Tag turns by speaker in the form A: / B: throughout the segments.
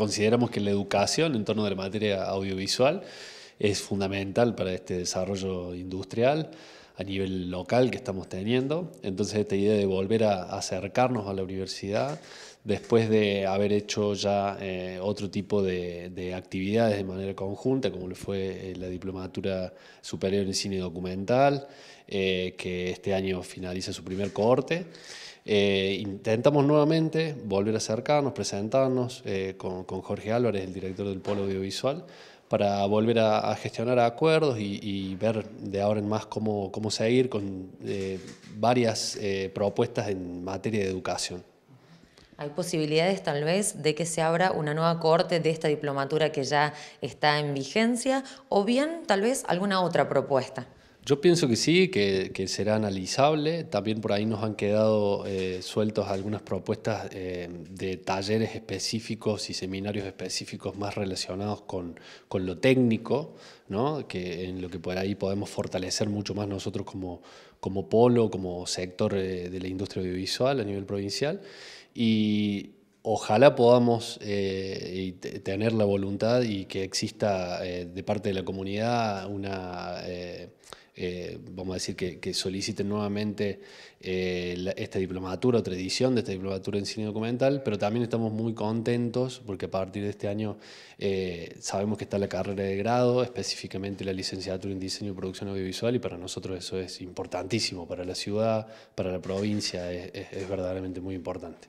A: consideramos que la educación en torno de la materia audiovisual es fundamental para este desarrollo industrial a nivel local que estamos teniendo. Entonces esta idea de volver a acercarnos a la universidad, después de haber hecho ya eh, otro tipo de, actividades de manera conjunta, como le fue eh, la Diplomatura Superior en Cine Documental, eh, que este año finaliza su primer cohorte. intentamos nuevamente volver a acercarnos, presentarnos con, Jorge Álvarez, el director del Polo Audiovisual, para volver a, gestionar acuerdos y, y, ver de ahora en más cómo, cómo seguir con eh, varias eh, propuestas en materia de educación.
B: ¿Hay posibilidades tal vez de que se abra una nueva corte de esta diplomatura que ya está en vigencia o bien tal vez alguna otra propuesta?
A: Yo pienso que sí, que, será analizable. También por ahí nos han quedado eh, sueltos algunas propuestas eh, de talleres específicos y seminarios específicos más relacionados con, lo técnico, ¿no? que en lo que por ahí podemos fortalecer mucho más nosotros como, como polo, como sector eh, de la industria audiovisual a nivel provincial. Y, ojalá podamos eh, tener la voluntad y que exista eh, de parte de la comunidad una, eh, vamos a decir, que, soliciten nuevamente esta diplomatura, otra edición de esta diplomatura en cine documental, pero también estamos muy contentos porque a partir de este año sabemos que está la carrera de grado, específicamente la licenciatura en diseño y producción audiovisual, y para nosotros eso es importantísimo, para la ciudad, para la provincia, es verdaderamente muy importante.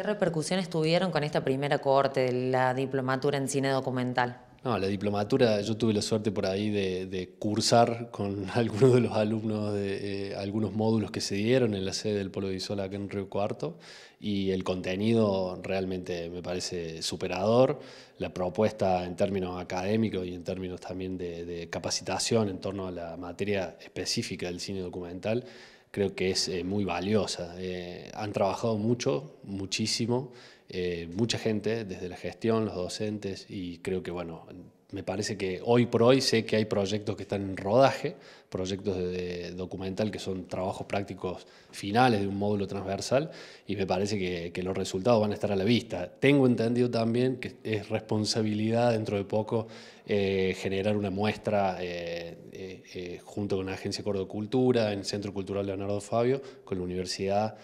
B: ¿Qué repercusiones tuvieron con esta primera cohorte de la diplomatura en cine documental?
A: No, la diplomatura, yo tuve la suerte por ahí de, cursar con algunos de los alumnos de eh, algunos módulos que se dieron en la sede del Polo de Isola aquí en Río Cuarto y el contenido realmente me parece superador, la propuesta en términos académicos y en términos también de, de capacitación en torno a la materia específica del cine documental creo que es eh, muy valiosa. Eh, han trabajado mucho, muchísimo, eh, mucha gente desde la gestión, los docentes y creo que bueno, me parece que hoy por hoy sé que hay proyectos que están en rodaje, proyectos de, documental que son trabajos prácticos finales de un módulo transversal y me parece que, los resultados van a estar a la vista. Tengo entendido también que es responsabilidad dentro de poco eh, generar una muestra eh, eh, junto con la Agencia Cordocultura Cultura, en el Centro Cultural Leonardo Fabio, con la universidad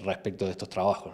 A: respecto de estos trabajos.